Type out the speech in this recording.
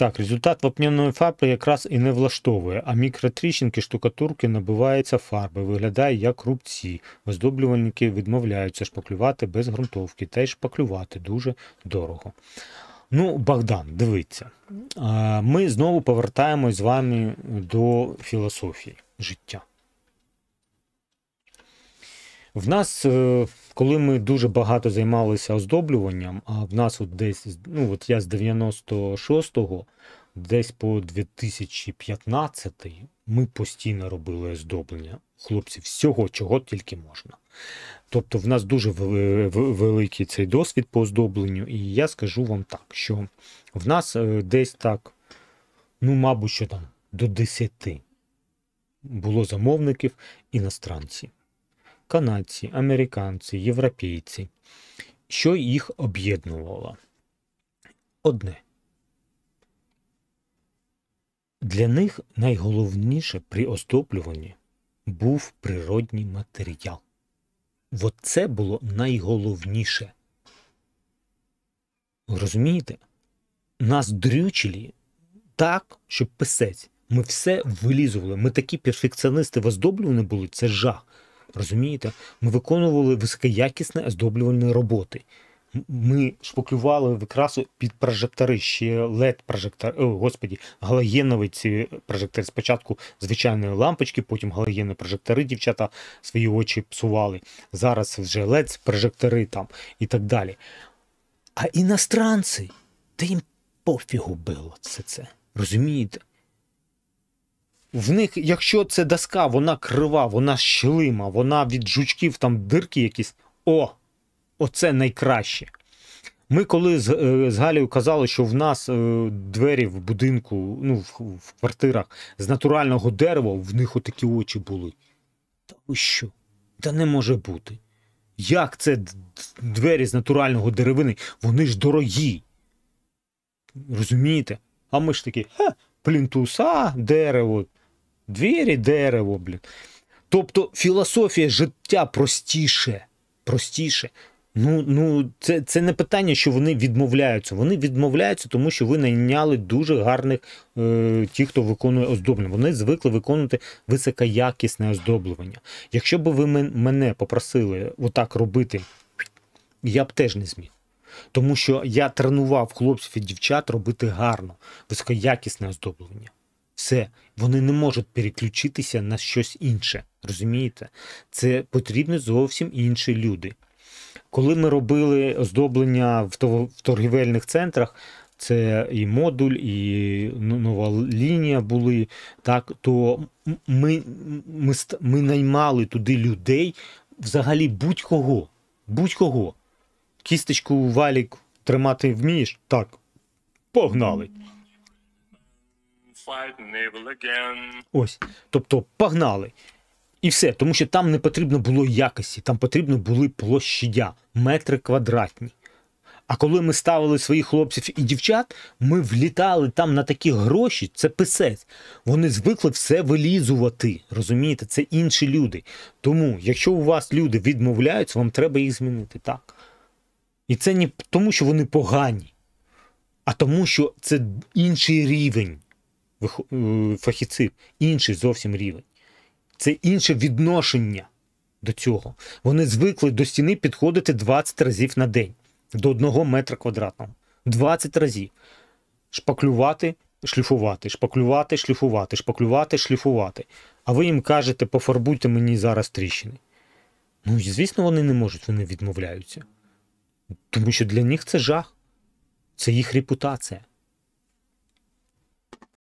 Так, результат вапняної фарби якраз і не влаштовує, а мікротріщинки штукатурки набиваються фарби, виглядає як рубці. Оздоблювальники відмовляються шпаклювати без ґрунтовки та й шпаклювати дуже дорого. Ну, Богдан, дивіться, ми знову повертаємось з вами до філософії життя. В нас е, коли ми дуже багато займалися оздоблюванням, а в нас от десь ну от я з 96-го, десь по 2015 й ми постійно робили оздоблення хлопців всього, чого тільки можна. Тобто, в нас дуже великий цей досвід по оздобленню, і я скажу вам так, що в нас е, десь так, ну, мабуть, що там до 10 було замовників іностранців канадці, американці, європейці, що їх об'єднувало? Одне. Для них найголовніше при остоплюванні був природній матеріал. Оце було найголовніше. Розумієте? Нас дрючили так, щоб писець. Ми все вилізували. Ми такі перфекціоністи в оздоблюванні були, це жах. Розумієте? Ми виконували високоякісні оздоблювальні роботи. Ми шпаклювали викрасу під прожектори, ще лед прожектори, о, господі, галогенові ці е, прожектори. Спочатку звичайної лампочки, потім галогенні прожектори, дівчата свої очі псували. Зараз вже лед, прожектори там і так далі. А іностранці, та їм пофігу було все це. Розумієте? В них, якщо це доска, вона крива, вона щелима, вона від жучків там дирки якісь. О, оце найкраще. Ми коли з, е, з Галією казали, що в нас е, двері в будинку, ну, в, в квартирах з натурального дерева, в них отакі очі були. Та ви що? Та не може бути. Як це двері з натурального деревини? Вони ж дорогі. Розумієте? А ми ж такі, ха, плінтуса, дерево двері, дерево, блін. Тобто філософія життя простіше. Простіше. Ну, ну це це не питання, що вони відмовляються. Вони відмовляються, тому що ви найняли дуже гарних е, ті, хто виконує оздоблення. Вони звикли виконувати високоякісне оздоблення. Якщо б ви мене попросили отак робити, я б теж не зміг. Тому що я тренував хлопців і дівчат робити гарно, високоякісне оздоблення все, вони не можуть переключитися на щось інше. Розумієте? Це потрібні зовсім інші люди. Коли ми робили оздоблення в торгівельних центрах, це і модуль, і ну, нова лінія були, так то ми, ми, ми наймали туди людей взагалі будь-кого. Будь-кого. кісточку валік тримати вмієш? Так. Погнали! Ось. Тобто погнали. І все, тому що там не потрібно було якості, там потрібно були площадя, метри квадратні. А коли ми ставили своїх хлопців і дівчат, ми влітали там на такі гроші, це писець. Вони звикли все вилізувати. Розумієте, це інші люди. Тому, якщо у вас люди відмовляються, вам треба їх змінити так. І це не тому, що вони погані, а тому, що це інший рівень. Е, фахівців інший зовсім рівень. Це інше відношення до цього. Вони звикли до стіни підходити 20 разів на день до одного метра квадратного. 20 разів. Шпаклювати, шліфувати, шпаклювати, шліфувати, шпаклювати, шліфувати. А ви їм кажете, пофарбуйте мені зараз тріщини. Ну, звісно, вони не можуть, вони відмовляються. Тому що для них це жах, це їх репутація.